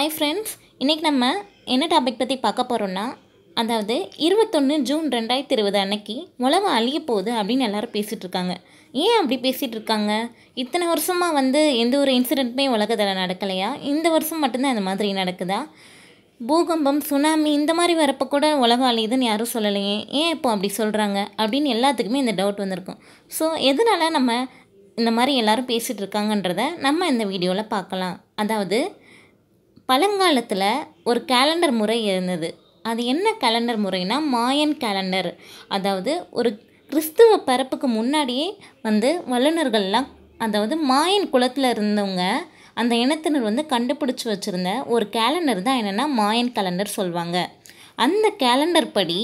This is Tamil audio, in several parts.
ஹாய் ஃப்ரெண்ட்ஸ் இன்றைக்கி நம்ம என்ன டாபிக் பற்றி பார்க்க போகிறோன்னா அதாவது இருபத்தொன்று ஜூன் ரெண்டாயிரத்தி இருபது அன்னைக்கு உலகம் அழிய போகுது அப்படின்னு எல்லோரும் பேசிகிட்டு இருக்காங்க ஏன் அப்படி பேசிகிட்டு இருக்காங்க இத்தனை வருஷமாக வந்து எந்த ஒரு இன்சிடெண்ட்டுமே உலகத்தில் நடக்கலையா இந்த வருஷம் மட்டும்தான் அந்த மாதிரி நடக்குதா பூகம்பம் சுனாமி இந்த மாதிரி வரப்போ கூட உலகம் அழியுதுன்னு யாரும் சொல்லலையே ஏன் இப்போ அப்படி சொல்கிறாங்க அப்படின்னு எல்லாத்துக்குமே இந்த டவுட் வந்திருக்கும் ஸோ எதனால் நம்ம இந்த மாதிரி எல்லோரும் பேசிகிட்டு இருக்காங்கன்றத நம்ம இந்த வீடியோவில் பார்க்கலாம் அதாவது பழங்காலத்தில் ஒரு கேலண்டர் முறை இருந்தது அது என்ன கேலண்டர் முறைன்னா மாயன் கேலண்டர் அதாவது ஒரு கிறிஸ்துவ பிறப்புக்கு முன்னாடியே வந்து வல்லுநர்கள்லாம் அதாவது மாயன் குளத்தில் இருந்தவங்க அந்த இனத்தினர் வந்து கண்டுபிடிச்சி வச்சுருந்த ஒரு கேலண்டர் தான் என்னென்னா மாயன் கேலண்டர் சொல்லுவாங்க அந்த கேலண்டர் படி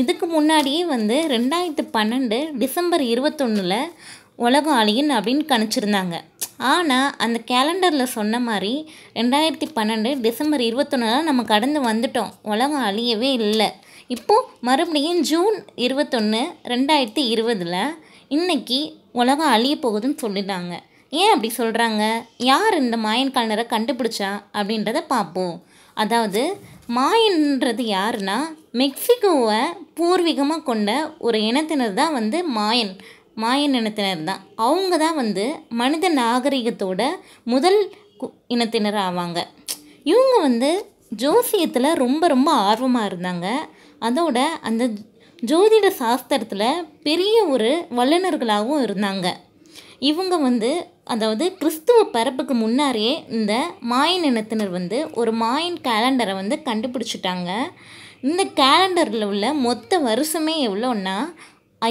இதுக்கு முன்னாடியே வந்து ரெண்டாயிரத்து பன்னெண்டு டிசம்பர் இருபத்தொன்னில் உலகம் அழியின் அப்படின்னு கணிச்சிருந்தாங்க ஆனால் அந்த கேலண்டரில் சொன்ன மாதிரி ரெண்டாயிரத்தி பன்னெண்டு டிசம்பர் இருபத்தொன்னில் நம்ம கடந்து வந்துட்டோம் உலகம் அழியவே இல்லை இப்போது மறுபடியும் ஜூன் இருபத்தொன்று ரெண்டாயிரத்தி இருபதில் இன்றைக்கி உலகம் அழிய போகுதுன்னு சொல்லிட்டாங்க ஏன் அப்படி சொல்கிறாங்க யார் இந்த மாயன் கலண்டரை கண்டுபிடிச்சா அப்படின்றத பார்ப்போம் அதாவது மாயன்ன்றது யாருன்னா மெக்சிகோவை பூர்வீகமாக கொண்ட ஒரு இனத்தினர் தான் வந்து மாயன் மாயன் இனத்தினர் தான் அவங்க தான் வந்து மனித நாகரிகத்தோட முதல் இனத்தினர் ஆவாங்க இவங்க வந்து ஜோசியத்தில் ரொம்ப ரொம்ப ஆர்வமாக இருந்தாங்க அதோட அந்த ஜோதிட சாஸ்திரத்தில் பெரிய ஒரு வல்லுநர்களாகவும் இருந்தாங்க இவங்க வந்து அதாவது கிறிஸ்துவ பரப்புக்கு முன்னாரே இந்த மாயன் இனத்தினர் வந்து ஒரு மாயன் கேலண்டரை வந்து கண்டுபிடிச்சிட்டாங்க இந்த கேலண்டரில் உள்ள மொத்த வருஷமே எவ்வளோன்னா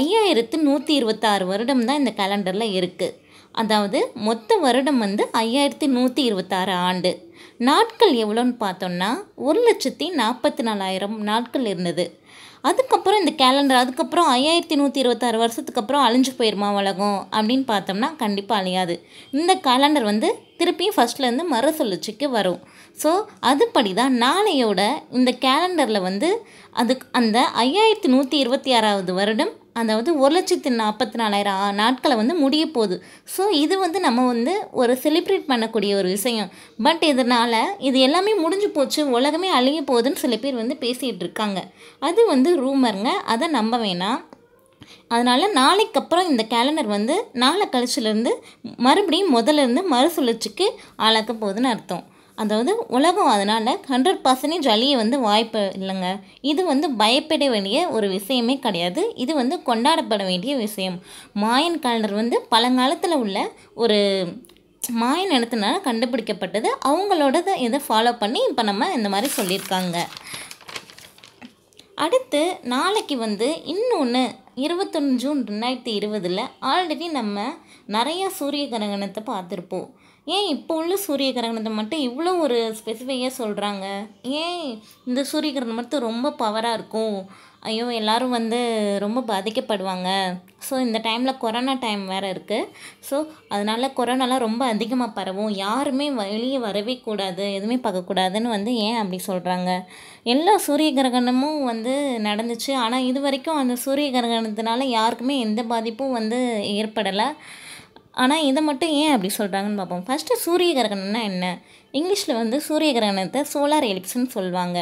ஐயாயிரத்து நூற்றி இருபத்தாறு வருடம் தான் இந்த கேலண்டரில் இருக்குது அதாவது மொத்த வருடம் வந்து ஐயாயிரத்தி நூற்றி இருபத்தாறு ஆண்டு நாட்கள் எவ்வளோன்னு பார்த்தோம்னா ஒரு லட்சத்தி நாற்பத்தி நாலாயிரம் நாட்கள் இருந்தது அதுக்கப்புறம் இந்த கேலண்டர் அதுக்கப்புறம் ஐயாயிரத்தி நூற்றி இருபத்தாறு வருஷத்துக்கு அப்புறம் அழிஞ்சு போயிருமா உலகம் அப்படின்னு பார்த்தோம்னா கண்டிப்பாக அழியாது இந்த கேலண்டர் வந்து திருப்பியும் ஃபஸ்ட்லேருந்து சுழற்சிக்கு வரும் ஸோ அதுபடி தான் நாளையோட இந்த கேலண்டரில் வந்து அதுக்கு அந்த ஐயாயிரத்தி நூற்றி இருபத்தி ஆறாவது வருடம் அதாவது ஒரு லட்சத்து நாற்பத்தி நாலாயிரம் நாட்களை வந்து முடிய போகுது ஸோ இது வந்து நம்ம வந்து ஒரு செலிப்ரேட் பண்ணக்கூடிய ஒரு விஷயம் பட் இதனால் இது எல்லாமே முடிஞ்சு போச்சு உலகமே அழிய போகுதுன்னு சில பேர் வந்து பேசிகிட்டு இருக்காங்க அது வந்து ரூமருங்க அதை நம்ப வேணாம் அதனால் நாளைக்கு அப்புறம் இந்த கேலண்டர் வந்து நாளை கழிச்சுலேருந்து மறுபடியும் முதலேருந்து மறுசுழற்சிக்கு ஆளாக்க போகுதுன்னு அர்த்தம் அதாவது உலகம் அதனால் ஹண்ட்ரட் பர்சன்டேஜ் அழிய வந்து வாய்ப்பு இல்லைங்க இது வந்து பயப்பட வேண்டிய ஒரு விஷயமே கிடையாது இது வந்து கொண்டாடப்பட வேண்டிய விஷயம் மாயன் காலண்டர் வந்து பழங்காலத்தில் உள்ள ஒரு மாயன் இனத்தினால கண்டுபிடிக்கப்பட்டது அவங்களோட இதை ஃபாலோ பண்ணி இப்போ நம்ம இந்த மாதிரி சொல்லியிருக்காங்க அடுத்து நாளைக்கு வந்து இன்னொன்று இருபத்தொன்று ஜூன் ரெண்டாயிரத்தி இருபதில் ஆல்ரெடி நம்ம நிறையா சூரிய கிரகணத்தை பார்த்துருப்போம் ஏன் இப்போ உள்ள சூரிய கிரகணத்தை மட்டும் இவ்வளோ ஒரு ஸ்பெசிஃபிக்காக சொல்கிறாங்க ஏன் இந்த சூரிய கிரகணம் மட்டும் ரொம்ப பவராக இருக்கும் ஐயோ எல்லோரும் வந்து ரொம்ப பாதிக்கப்படுவாங்க ஸோ இந்த டைமில் கொரோனா டைம் வேறு இருக்குது ஸோ அதனால் கொரோனாலாம் ரொம்ப அதிகமாக பரவும் யாருமே வெளியே வரவே கூடாது எதுவுமே பார்க்கக்கூடாதுன்னு வந்து ஏன் அப்படி சொல்கிறாங்க எல்லா சூரிய கிரகணமும் வந்து நடந்துச்சு ஆனால் இது வரைக்கும் அந்த சூரிய கிரகணத்தினால யாருக்குமே எந்த பாதிப்பும் வந்து ஏற்படலை ஆனால் இதை மட்டும் ஏன் அப்படி சொல்கிறாங்கன்னு பார்ப்போம் ஃபஸ்ட்டு சூரிய கிரகணம்னா என்ன இங்கிலீஷில் வந்து சூரிய கிரகணத்தை சோலார் எலிப்ஸ்னு சொல்லுவாங்க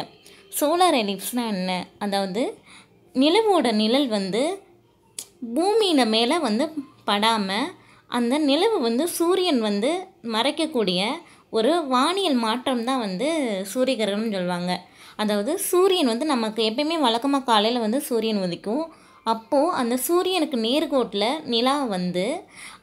சோலார் எலிப்ஸ்னால் என்ன அதாவது நிலவோட நிழல் வந்து பூமியில் மேலே வந்து படாமல் அந்த நிலவு வந்து சூரியன் வந்து மறைக்கக்கூடிய ஒரு வானியல் மாற்றம் தான் வந்து சூரிய கிரகணம்னு சொல்லுவாங்க அதாவது சூரியன் வந்து நமக்கு எப்பயுமே வழக்கமாக காலையில் வந்து சூரியன் உதிக்கும் அப்போது அந்த சூரியனுக்கு நேர்கோட்டில் நிலா வந்து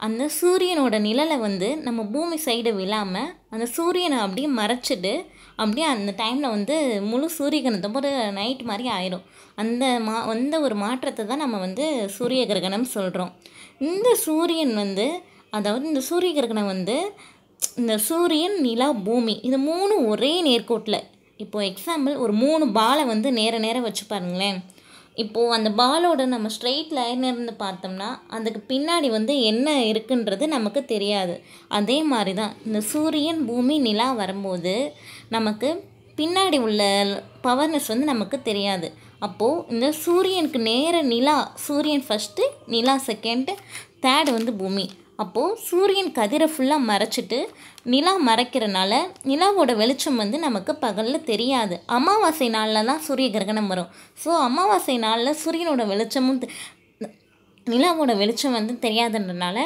அந்த சூரியனோட நிழலை வந்து நம்ம பூமி சைடு விழாமல் அந்த சூரியனை அப்படியே மறைச்சிட்டு அப்படியே அந்த டைமில் வந்து முழு சூரியகிரகணம் ஒரு நைட் மாதிரி ஆயிரும் அந்த மா வந்த ஒரு மாற்றத்தை தான் நம்ம வந்து சூரிய கிரகணம் சொல்கிறோம் இந்த சூரியன் வந்து அதாவது இந்த சூரிய கிரகணம் வந்து இந்த சூரியன் நிலா பூமி இது மூணு ஒரே நேர்கோட்டில் இப்போது எக்ஸாம்பிள் ஒரு மூணு பாலை வந்து நேர நேரம் வச்சு பாருங்களேன் இப்போது அந்த பாலோட நம்ம ஸ்ட்ரெயிட் லைன் இருந்து பார்த்தோம்னா அதுக்கு பின்னாடி வந்து என்ன இருக்குன்றது நமக்கு தெரியாது அதே மாதிரி தான் இந்த சூரியன் பூமி நிலா வரும்போது நமக்கு பின்னாடி உள்ள பவர்னஸ் வந்து நமக்கு தெரியாது அப்போது இந்த சூரியனுக்கு நேர நிலா சூரியன் ஃபஸ்ட்டு நிலா செகண்டு தேர்டு வந்து பூமி அப்போது சூரியன் கதிரை ஃபுல்லாக மறைச்சிட்டு நிலா மறைக்கிறனால நிலாவோட வெளிச்சம் வந்து நமக்கு பகலில் தெரியாது அமாவாசை நாளில் தான் சூரிய கிரகணம் வரும் ஸோ அமாவாசை நாளில் சூரியனோட வெளிச்சமும் நிலாவோட வெளிச்சம் வந்து தெரியாதுன்றனால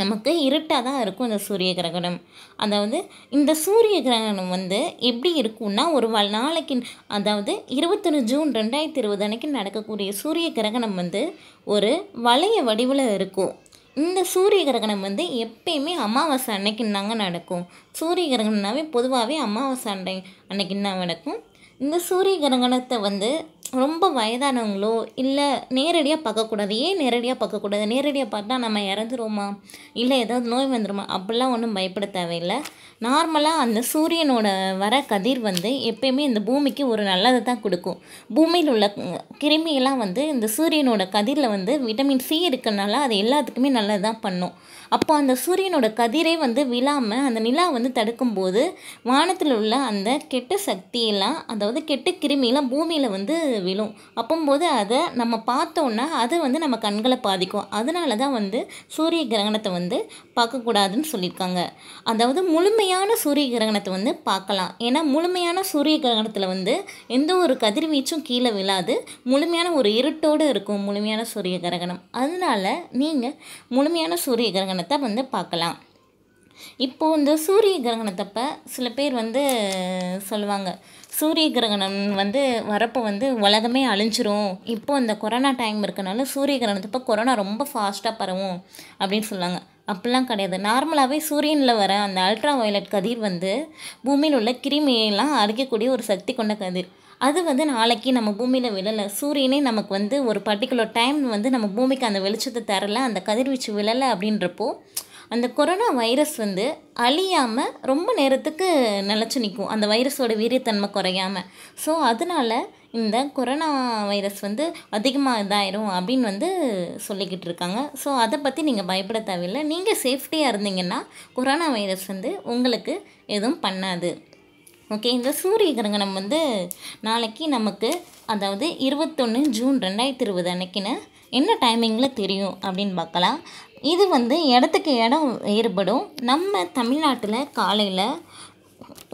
நமக்கு இருட்டாக தான் இருக்கும் இந்த சூரிய கிரகணம் அதாவது இந்த சூரிய கிரகணம் வந்து எப்படி இருக்கும்னா ஒரு நாளைக்கு அதாவது இருபத்தொன்று ஜூன் ரெண்டாயிரத்தி இருபது அன்னைக்கு நடக்கக்கூடிய சூரிய கிரகணம் வந்து ஒரு வளைய வடிவில் இருக்கும் இந்த சூரிய கிரகணம் வந்து எப்பயுமே அமாவாசை அன்னைக்கு தாங்க நடக்கும் சூரிய கிரகணம்னாவே பொதுவாகவே அமாவாசை அன்னை அன்னைக்கு தான் நடக்கும் இந்த சூரிய கிரகணத்தை வந்து ரொம்ப வயதானவங்களோ இல்லை நேரடியாக பார்க்கக்கூடாது ஏன் நேரடியாக பார்க்கக்கூடாது நேரடியாக பார்த்தா நம்ம இறந்துருவோமா இல்லை ஏதாவது நோய் வந்துடுமா அப்படிலாம் ஒன்றும் பயப்பட தேவையில்லை நார்மலாக அந்த சூரியனோட வர கதிர் வந்து எப்பயுமே இந்த பூமிக்கு ஒரு நல்லதை தான் கொடுக்கும் பூமியில் உள்ள கிருமியெல்லாம் வந்து இந்த சூரியனோட கதிரில் வந்து விட்டமின் சி இருக்கிறனால அது எல்லாத்துக்குமே நல்லது தான் பண்ணும் அப்போ அந்த சூரியனோட கதிரே வந்து விழாமல் அந்த நிலா வந்து தடுக்கும்போது வானத்தில் உள்ள அந்த கெட்ட சக்தியெல்லாம் அதாவது கெட்ட கிருமியெல்லாம் பூமியில் வந்து விழும் அப்போம்போது அதை நம்ம பார்த்தோன்னா அது வந்து நம்ம கண்களை பாதிக்கும் அதனால தான் வந்து சூரிய கிரகணத்தை வந்து பார்க்கக்கூடாதுன்னு சொல்லியிருக்காங்க அதாவது முழுமை முழுமையான சூரிய கிரகணத்தை வந்து பார்க்கலாம் ஏன்னா முழுமையான சூரிய கிரகணத்தில் வந்து எந்த ஒரு கதிர்வீச்சும் கீழே விழாது முழுமையான ஒரு இருட்டோடு இருக்கும் முழுமையான சூரிய கிரகணம் அதனால் நீங்கள் முழுமையான சூரிய கிரகணத்தை வந்து பார்க்கலாம் இப்போது இந்த சூரிய கிரகணத்தப்போ சில பேர் வந்து சொல்லுவாங்க சூரிய கிரகணம் வந்து வரப்போ வந்து உலகமே அழிஞ்சிரும் இப்போது அந்த கொரோனா டைம் இருக்கனால சூரிய கிரகணத்தப்போ கொரோனா ரொம்ப ஃபாஸ்ட்டாக பரவும் அப்படின்னு சொல்லுவாங்க அப்படிலாம் கிடையாது நார்மலாகவே சூரியனில் வர அந்த அல்ட்ரா வயலட் கதிர் வந்து பூமியில் உள்ள கிருமியெல்லாம் அழிக்கக்கூடிய ஒரு சக்தி கொண்ட கதிர் அது வந்து நாளைக்கு நம்ம பூமியில் விழலை சூரியனே நமக்கு வந்து ஒரு பர்டிகுலர் டைம் வந்து நம்ம பூமிக்கு அந்த வெளிச்சத்தை தரலை அந்த கதிர்வீச்சு விழலை அப்படின்றப்போ அந்த கொரோனா வைரஸ் வந்து அழியாமல் ரொம்ப நேரத்துக்கு நிலச்சி நிற்கும் அந்த வைரஸோட வீரியத்தன்மை குறையாமல் ஸோ அதனால் இந்த கொரோனா வைரஸ் வந்து அதிகமாக இதாயிரும் அப்படின்னு வந்து சொல்லிக்கிட்டு இருக்காங்க ஸோ அதை பற்றி நீங்கள் பயப்பட தேவையில்லை நீங்கள் சேஃப்டியாக இருந்தீங்கன்னா கொரோனா வைரஸ் வந்து உங்களுக்கு எதுவும் பண்ணாது ஓகே இந்த சூரிய கிரகணம் வந்து நாளைக்கு நமக்கு அதாவது இருபத்தொன்று ஜூன் ரெண்டாயிரத்தி இருபது அன்னைக்குன்னு என்ன டைமிங்கில் தெரியும் அப்படின்னு பார்க்கலாம் இது வந்து இடத்துக்கு இடம் வேறுபடும் நம்ம தமிழ்நாட்டில் காலையில்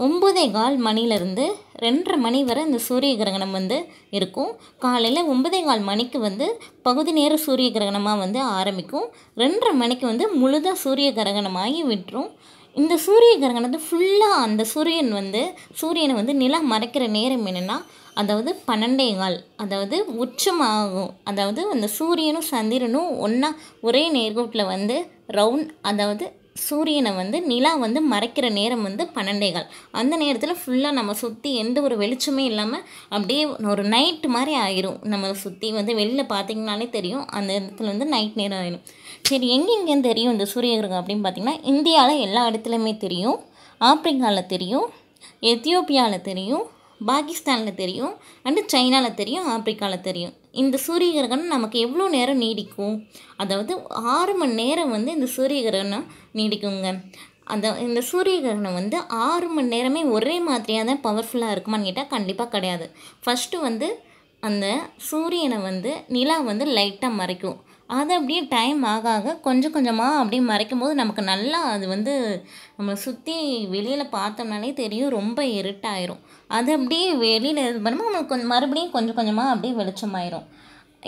ஒம்பதே கால் மணிலேருந்து ரெண்டரை மணி வரை இந்த சூரிய கிரகணம் வந்து இருக்கும் காலையில் ஒம்பதே கால் மணிக்கு வந்து பகுதி நேர சூரிய கிரகணமாக வந்து ஆரம்பிக்கும் ரெண்டரை மணிக்கு வந்து முழுதாக சூரிய கிரகணமாகி விட்டுரும் இந்த சூரிய கிரகணத்தை ஃபுல்லாக அந்த சூரியன் வந்து சூரியனை வந்து நிலம் மறைக்கிற நேரம் என்னென்னா அதாவது பன்னெண்டே கால் அதாவது உச்சமாகும் அதாவது அந்த சூரியனும் சந்திரனும் ஒன்றா ஒரே நேர்கோட்டில் வந்து ரவுண்ட் அதாவது சூரியனை வந்து நிலா வந்து மறைக்கிற நேரம் வந்து பன்னெண்டேகால் அந்த நேரத்தில் ஃபுல்லாக நம்ம சுற்றி எந்த ஒரு வெளிச்சமே இல்லாமல் அப்படியே ஒரு நைட்டு மாதிரி ஆயிரும் நம்ம சுற்றி வந்து வெளியில் பார்த்திங்கனாலே தெரியும் அந்த இடத்துல வந்து நைட் நேரம் ஆயிரும் சரி எங்கெங்கே தெரியும் இந்த சூரிய கிரகம் அப்படின்னு பார்த்திங்கன்னா இந்தியாவில் எல்லா இடத்துலையுமே தெரியும் ஆப்பிரிக்காவில் தெரியும் எத்தியோப்பியாவில் தெரியும் பாகிஸ்தானில் தெரியும் அண்டு சைனாவில் தெரியும் ஆப்பிரிக்காவில் தெரியும் இந்த சூரிய கிரகணம் நமக்கு எவ்வளோ நேரம் நீடிக்கும் அதாவது ஆறு மணி நேரம் வந்து இந்த சூரிய கிரகணம் நீடிக்குங்க அந்த இந்த சூரிய கிரகணம் வந்து ஆறு மணி நேரமே ஒரே மாதிரியாக தான் பவர்ஃபுல்லாக இருக்குமான்னு கேட்டால் கண்டிப்பாக கிடையாது ஃபஸ்ட்டு வந்து அந்த சூரியனை வந்து நிலா வந்து லைட்டாக மறைக்கும் அது அப்படியே டைம் ஆக ஆக கொஞ்சம் கொஞ்சமாக அப்படியே மறைக்கும் போது நமக்கு நல்லா அது வந்து நம்ம சுற்றி வெளியில் பார்த்தோம்னாலே தெரியும் ரொம்ப இருட்டாயிரும் அது அப்படியே வெளியில் இது பண்ணும்போது நம்மளுக்கு கொஞ்சம் மறுபடியும் கொஞ்சம் கொஞ்சமாக அப்படியே வெளிச்சமாயிரும்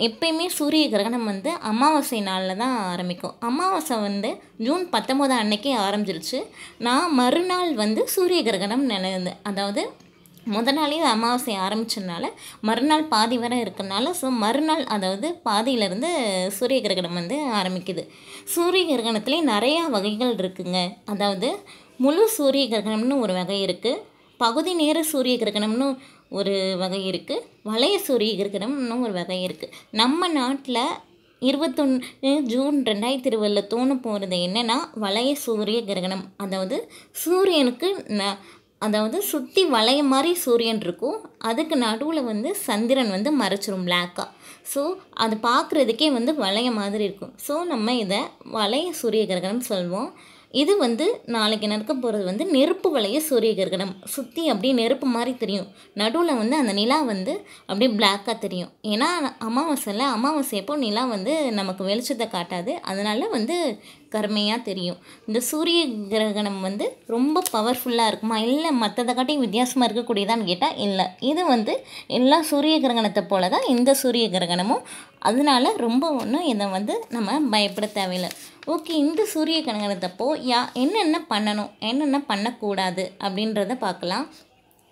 எப்பயுமே சூரிய கிரகணம் வந்து அமாவாசை நாளில் தான் ஆரம்பிக்கும் அமாவாசை வந்து ஜூன் பத்தொம்போது அன்னைக்கே ஆரம்பிச்சிருச்சு நான் மறுநாள் வந்து சூரிய கிரகணம் நினைந்தேன் அதாவது முத நாளையும் அமாவாசை ஆரம்பித்ததுனால மறுநாள் பாதி வரை இருக்கனால ஸோ மறுநாள் அதாவது பாதியிலேருந்து சூரிய கிரகணம் வந்து ஆரம்பிக்குது சூரிய கிரகணத்துலேயும் நிறையா வகைகள் இருக்குங்க அதாவது முழு சூரிய கிரகணம்னு ஒரு வகை இருக்குது பகுதி நேர சூரிய கிரகணம்னு ஒரு வகை இருக்குது வளைய சூரிய கிரகணம்னு ஒரு வகை இருக்குது நம்ம நாட்டில் இருபத்தொன்று ஜூன் ரெண்டாயிரத்தி இருபதில் தோணும் போகிறது என்னென்னா வளைய சூரிய கிரகணம் அதாவது சூரியனுக்கு ந அதாவது சுற்றி வளைய மாதிரி சூரியன் இருக்கும் அதுக்கு நடுவில் வந்து சந்திரன் வந்து மறைச்சிரும் பிளாக்காக ஸோ அது பார்க்குறதுக்கே வந்து வளைய மாதிரி இருக்கும் ஸோ நம்ம இதை வளைய சூரிய கிரகணம் சொல்வோம் இது வந்து நாளைக்கு நடக்க போகிறது வந்து நெருப்பு வளைய சூரிய கிரகணம் சுற்றி அப்படியே நெருப்பு மாதிரி தெரியும் நடுவில் வந்து அந்த நிலா வந்து அப்படியே பிளாக்காக தெரியும் ஏன்னா அமாவாசையில் அமாவாசை எப்போ நிலா வந்து நமக்கு வெளிச்சத்தை காட்டாது அதனால் வந்து கருமையாக தெரியும் இந்த சூரிய கிரகணம் வந்து ரொம்ப பவர்ஃபுல்லாக இருக்குமா இல்லை மற்றதை காட்டி வித்தியாசமாக இருக்கக்கூடியதான்னு கேட்டால் இல்லை இது வந்து எல்லா சூரிய கிரகணத்தை போல தான் இந்த சூரிய கிரகணமும் அதனால் ரொம்ப ஒன்றும் இதை வந்து நம்ம பயப்பட தேவையில்லை ஓகே இந்த சூரிய கிரகணத்தப்போ யா என்னென்ன பண்ணணும் என்னென்ன பண்ணக்கூடாது அப்படின்றத பார்க்கலாம்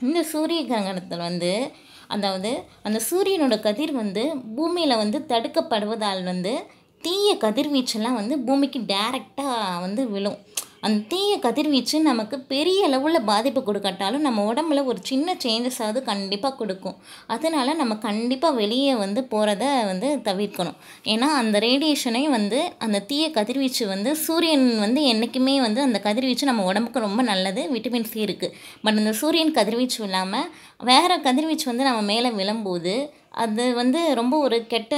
இந்த சூரிய கிரகணத்தில் வந்து அதாவது அந்த சூரியனோட கதிர் வந்து பூமியில் வந்து தடுக்கப்படுவதால் வந்து தீய கதிர்வீச்செல்லாம் வந்து பூமிக்கு டேரெக்டாக வந்து விழும் அந்த தீய கதிர்வீச்சு நமக்கு பெரிய அளவில் பாதிப்பு கொடுக்காட்டாலும் நம்ம உடம்புல ஒரு சின்ன சேஞ்சஸாவது கண்டிப்பாக கொடுக்கும் அதனால் நம்ம கண்டிப்பாக வெளியே வந்து போகிறத வந்து தவிர்க்கணும் ஏன்னா அந்த ரேடியேஷனே வந்து அந்த தீய கதிர்வீச்சு வந்து சூரியன் வந்து என்றைக்குமே வந்து அந்த கதிர்வீச்சு நம்ம உடம்புக்கு ரொம்ப நல்லது விட்டமின் சி இருக்குது பட் அந்த சூரியன் கதிர்வீச்சு இல்லாமல் வேறு கதிர்வீச்சு வந்து நம்ம மேலே விழும்போது அது வந்து ரொம்ப ஒரு கெட்ட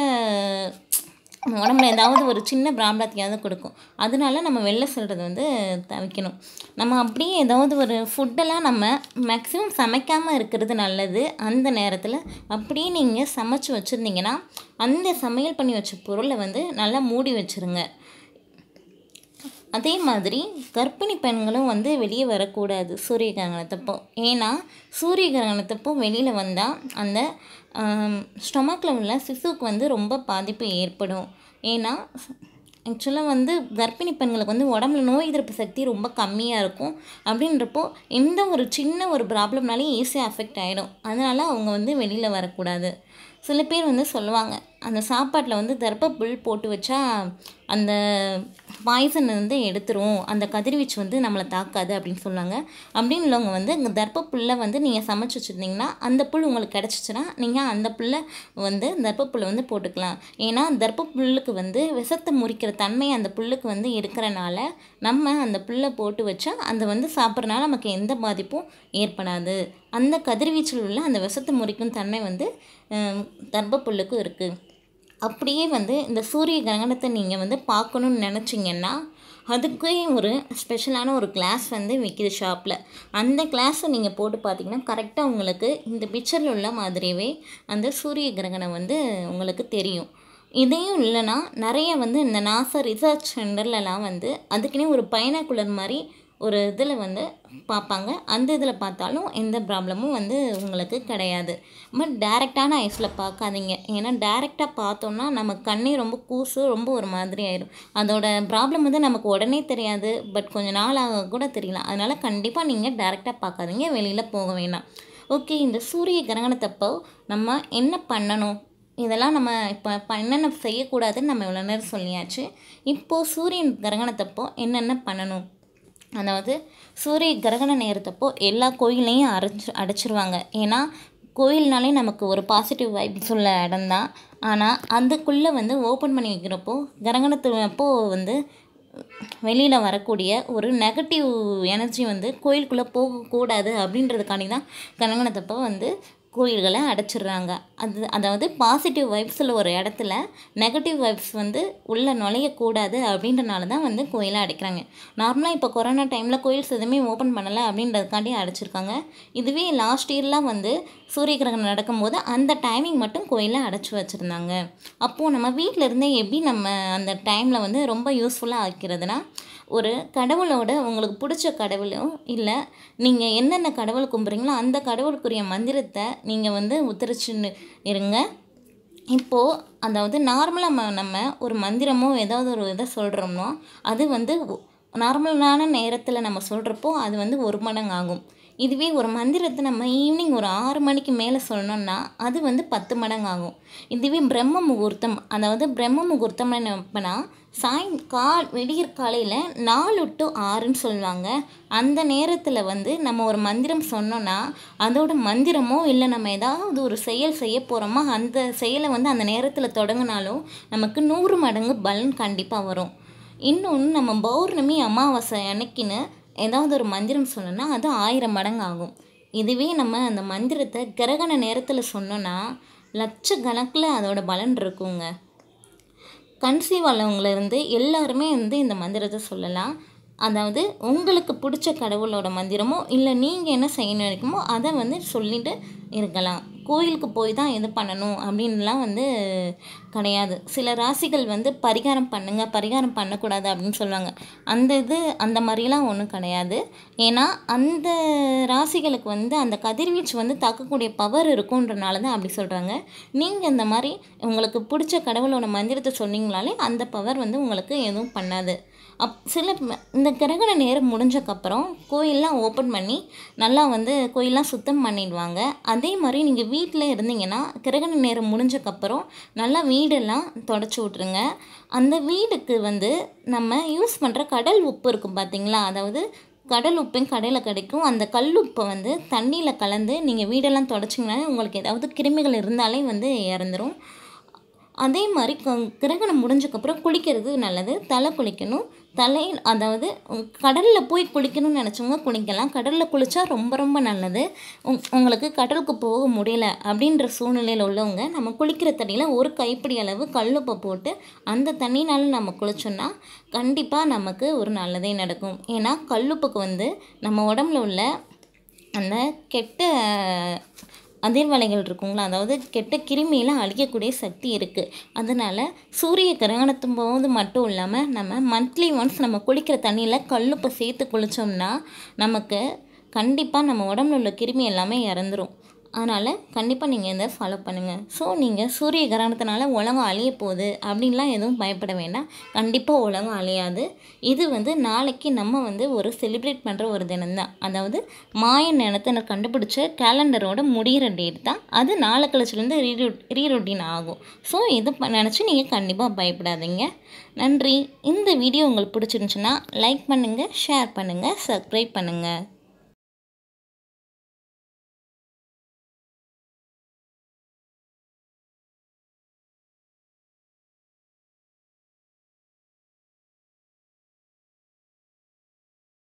உடம்புல ஏதாவது ஒரு சின்ன ப்ராப்ளத்தையாவது கொடுக்கும் அதனால நம்ம வெளில சொல்கிறது வந்து தவிக்கணும் நம்ம அப்படியே ஏதாவது ஒரு ஃபுட்டெல்லாம் நம்ம மேக்ஸிமம் சமைக்காமல் இருக்கிறது நல்லது அந்த நேரத்தில் அப்படியே நீங்கள் சமைச்சு வச்சுருந்தீங்கன்னா அந்த சமையல் பண்ணி வச்ச பொருளை வந்து நல்லா மூடி வச்சுருங்க அதே மாதிரி கர்ப்பிணி பெண்களும் வந்து வெளியே வரக்கூடாது சூரிய கிரகணத்தப்போ ஏன்னா சூரிய கிரகணத்தப்போ வெளியில் வந்தால் அந்த ஸ்டொமக்கில் உள்ள சிசுவுக்கு வந்து ரொம்ப பாதிப்பு ஏற்படும் ஏன்னா ஆக்சுவலாக வந்து கர்ப்பிணி பெண்களுக்கு வந்து உடம்புல நோய் எதிர்ப்பு சக்தி ரொம்ப கம்மியாக இருக்கும் அப்படின்றப்போ எந்த ஒரு சின்ன ஒரு ப்ராப்ளம்னாலே ஈஸியாக அஃபெக்ட் ஆகிடும் அதனால் அவங்க வந்து வெளியில் வரக்கூடாது சில பேர் வந்து சொல்லுவாங்க அந்த சாப்பாட்டில் வந்து தர்ப்பப்புல் போட்டு வச்சா அந்த பாய்சன் வந்து எடுத்துரும் அந்த கதிர்வீச்சு வந்து நம்மளை தாக்காது அப்படின்னு சொல்லுவாங்க அப்படின்னு உள்ளவங்க வந்து இந்த தர்ப்ப புல்லை வந்து நீங்கள் சமைச்சு வச்சுருந்தீங்கன்னா அந்த புல் உங்களுக்கு கிடச்சிச்சின்னா நீங்கள் அந்த புல்லை வந்து தர்ப்ப புல்லை வந்து போட்டுக்கலாம் ஏன்னா தர்ப்ப புல்லுக்கு வந்து விஷத்தை முறிக்கிற தன்மை அந்த புல்லுக்கு வந்து இருக்கிறனால நம்ம அந்த புல்லை போட்டு வச்சா அந்த வந்து சாப்பிட்றனால நமக்கு எந்த பாதிப்பும் ஏற்படாது அந்த கதிர்வீச்சில் உள்ள அந்த விஷத்தை முறிக்கும் தன்மை வந்து தர்ப்ப புல்லுக்கும் இருக்குது அப்படியே வந்து இந்த சூரிய கிரகணத்தை நீங்கள் வந்து பார்க்கணுன்னு நினச்சிங்கன்னா அதுக்கே ஒரு ஸ்பெஷலான ஒரு கிளாஸ் வந்து விற்கிது ஷாப்பில் அந்த கிளாஸை நீங்கள் போட்டு பார்த்தீங்கன்னா கரெக்டாக உங்களுக்கு இந்த பிக்சரில் உள்ள மாதிரியவே அந்த சூரிய கிரகணம் வந்து உங்களுக்கு தெரியும் இதையும் இல்லைனா நிறைய வந்து இந்த நாசா ரிசர்ச் சென்டர்லலாம் வந்து அதுக்குன்னே ஒரு பயணக்குழர் மாதிரி ஒரு இதில் வந்து பார்ப்பாங்க அந்த இதில் பார்த்தாலும் எந்த ப்ராப்ளமும் வந்து உங்களுக்கு கிடையாது பட் டேரெக்டான ஐஸில் பார்க்காதீங்க ஏன்னா டேரெக்டாக பார்த்தோன்னா நம்ம கண்ணே ரொம்ப கூசு ரொம்ப ஒரு மாதிரி ஆயிடும் அதோட ப்ராப்ளம் வந்து நமக்கு உடனே தெரியாது பட் கொஞ்சம் நாள் ஆக கூட தெரியல அதனால் கண்டிப்பாக நீங்கள் டேரெக்டாக பார்க்காதீங்க வெளியில் போக வேணாம் ஓகே இந்த சூரிய கிரகணத்தப்போ நம்ம என்ன பண்ணணும் இதெல்லாம் நம்ம இப்போ என்னென்ன செய்யக்கூடாதுன்னு நம்ம இவ்வளோ நேரம் சொல்லியாச்சு இப்போது சூரியன் கிரகணத்தப்போ என்னென்ன பண்ணணும் அதாவது சூரிய கிரகண நேரத்தப்போ எல்லா கோயிலையும் அரைச்சு அடைச்சிருவாங்க ஏன்னா கோயில்னாலே நமக்கு ஒரு பாசிட்டிவ் வைப்ஸ் உள்ள இடம் தான் ஆனால் அதுக்குள்ளே வந்து ஓப்பன் பண்ணி வைக்கிறப்போ கிரகணத்து அப்போ வந்து வெளியில் வரக்கூடிய ஒரு நெகட்டிவ் எனர்ஜி வந்து கோயிலுக்குள்ளே போகக்கூடாது அப்படின்றதுக்காண்டி தான் கிரகணத்தப்போ வந்து கோயில்களை அடைச்சிடுறாங்க அது அதாவது பாசிட்டிவ் வைப்ஸில் ஒரு இடத்துல நெகட்டிவ் வைப்ஸ் வந்து உள்ளே நுழையக்கூடாது அப்படின்றனால தான் வந்து கோயிலை அடைக்கிறாங்க நார்மலாக இப்போ கொரோனா டைமில் கோயில்ஸ் எதுவுமே ஓப்பன் பண்ணலை அப்படின்றதுக்காண்டி அடைச்சிருக்காங்க இதுவே லாஸ்ட் இயர்லாம் வந்து சூரிய கிரகணம் நடக்கும்போது அந்த டைமிங் மட்டும் கோயிலை அடைச்சி வச்சுருந்தாங்க அப்போது நம்ம வீட்டில் இருந்தே எப்படி நம்ம அந்த டைமில் வந்து ரொம்ப யூஸ்ஃபுல்லாக ஆக்கிறதுனா ஒரு கடவுளோட உங்களுக்கு பிடிச்ச கடவுளும் இல்லை நீங்கள் என்னென்ன கடவுள் கும்பிட்றீங்களோ அந்த கடவுளுக்குரிய மந்திரத்தை நீங்கள் வந்து உத்தரிச்சுன்னு இருங்க இப்போது அதாவது நார்மலாக நம்ம ஒரு மந்திரமோ ஏதாவது ஒரு இதை சொல்கிறோம்னா அது வந்து நார்மலான நேரத்தில் நம்ம சொல்கிறப்போ அது வந்து ஒரு மடங்கு ஆகும் இதுவே ஒரு மந்திரத்தை நம்ம ஈவினிங் ஒரு ஆறு மணிக்கு மேலே சொல்லணும்னா அது வந்து பத்து மடங்கு ஆகும் இதுவே பிரம்ம முகூர்த்தம் அதாவது பிரம்ம முகூர்த்தம்னு நினைப்பனா சாய் கால் விடியற் காலையில் நாலு டு ஆறுன்னு சொல்லுவாங்க அந்த நேரத்தில் வந்து நம்ம ஒரு மந்திரம் சொன்னோன்னா அதோட மந்திரமோ இல்லை நம்ம ஏதாவது ஒரு செயல் செய்ய போகிறோமோ அந்த செயலை வந்து அந்த நேரத்தில் தொடங்கினாலும் நமக்கு நூறு மடங்கு பலன் கண்டிப்பாக வரும் இன்னொன்று நம்ம பௌர்ணமி அமாவாசை அன்னைக்குன்னு ஏதாவது ஒரு மந்திரம் சொன்னோன்னா அது ஆயிரம் மடங்கு ஆகும் இதுவே நம்ம அந்த மந்திரத்தை கிரகண நேரத்தில் சொன்னோன்னா லட்சக்கணக்கில் அதோட பலன் இருக்குங்க கன்சீவ் ஆனவங்கலேருந்து எல்லாருமே வந்து இந்த மந்திரத்தை சொல்லலாம் அதாவது உங்களுக்கு பிடிச்ச கடவுளோட மந்திரமோ இல்லை நீங்கள் என்ன செய்யணும் இருக்குமோ அதை வந்து சொல்லிட்டு இருக்கலாம் கோயிலுக்கு போய் தான் இது பண்ணணும் அப்படின்லாம் வந்து கிடையாது சில ராசிகள் வந்து பரிகாரம் பண்ணுங்கள் பரிகாரம் பண்ணக்கூடாது அப்படின்னு சொல்லுவாங்க அந்த இது அந்த மாதிரிலாம் ஒன்றும் கிடையாது ஏன்னா அந்த ராசிகளுக்கு வந்து அந்த கதிர்வீச்சு வந்து தாக்கக்கூடிய பவர் இருக்குன்றனால தான் அப்படி சொல்கிறாங்க நீங்கள் இந்த மாதிரி உங்களுக்கு பிடிச்ச கடவுளோட மந்திரத்தை சொன்னீங்களாலே அந்த பவர் வந்து உங்களுக்கு எதுவும் பண்ணாது அப் சில இந்த கிரகண நேரம் முடிஞ்சக்கப்புறம் கோயிலெலாம் ஓப்பன் பண்ணி நல்லா வந்து கோயிலெலாம் சுத்தம் பண்ணிடுவாங்க அதே மாதிரி நீங்கள் வீட்டில் இருந்தீங்கன்னா கிரகண நேரம் முடிஞ்சக்கப்புறம் நல்லா வீடெல்லாம் தொடச்சி விட்ருங்க அந்த வீடுக்கு வந்து நம்ம யூஸ் பண்ணுற கடல் உப்பு இருக்கும் பார்த்திங்களா அதாவது கடல் உப்பையும் கடையில் கிடைக்கும் அந்த கல் உப்பை வந்து தண்ணியில் கலந்து நீங்கள் வீடெல்லாம் தொடச்சிங்கன்னா உங்களுக்கு ஏதாவது கிருமிகள் இருந்தாலே வந்து இறந்துடும் அதே மாதிரி கிரகணம் முடிஞ்சக்கப்புறம் குளிக்கிறது நல்லது தலை குளிக்கணும் தலையில் அதாவது கடலில் போய் குளிக்கணும்னு நினச்சவங்க குளிக்கலாம் கடலில் குளித்தா ரொம்ப ரொம்ப நல்லது உங்களுக்கு கடலுக்கு போக முடியல அப்படின்ற சூழ்நிலையில் உள்ளவங்க நம்ம குளிக்கிற தண்ணியில் ஒரு கைப்பிடி அளவு கல்லுப்பை போட்டு அந்த தண்ணினால நம்ம குளிச்சோன்னா கண்டிப்பாக நமக்கு ஒரு நல்லதே நடக்கும் ஏன்னா கல்லுப்புக்கு வந்து நம்ம உடம்புல உள்ள அந்த கெட்ட அதிர்வலைகள் இருக்குங்களா அதாவது கெட்ட கிருமியெல்லாம் அழிக்கக்கூடிய சக்தி இருக்குது அதனால் சூரிய கிரகணத்தும் போது மட்டும் இல்லாமல் நம்ம மந்த்லி ஒன்ஸ் நம்ம குளிக்கிற தண்ணியில் கல்லுப்பை சேர்த்து குளித்தோம்னா நமக்கு கண்டிப்பாக நம்ம உடம்புல உள்ள கிருமி எல்லாமே இறந்துரும் அதனால் கண்டிப்பாக நீங்கள் இதை ஃபாலோ பண்ணுங்கள் ஸோ நீங்கள் சூரிய கிரகணத்தினால உலகம் அழிய போகுது அப்படின்லாம் எதுவும் பயப்பட வேண்டாம் கண்டிப்பாக உலகம் அழியாது இது வந்து நாளைக்கு நம்ம வந்து ஒரு செலிப்ரேட் பண்ணுற ஒரு தினம்தான் அதாவது மாயன் நிலத்தினர் கண்டுபிடிச்ச கேலண்டரோட முடிகிற டேட் தான் அது நாளை கழிச்சுலேருந்து ரீரூட் ரீரொட்டீன் ஆகும் ஸோ இது நினச்சி நீங்கள் கண்டிப்பாக பயப்படாதீங்க நன்றி இந்த வீடியோ உங்களுக்கு பிடிச்சிருந்துச்சுன்னா லைக் பண்ணுங்கள் ஷேர் பண்ணுங்கள் சப்ஸ்கிரைப் பண்ணுங்கள்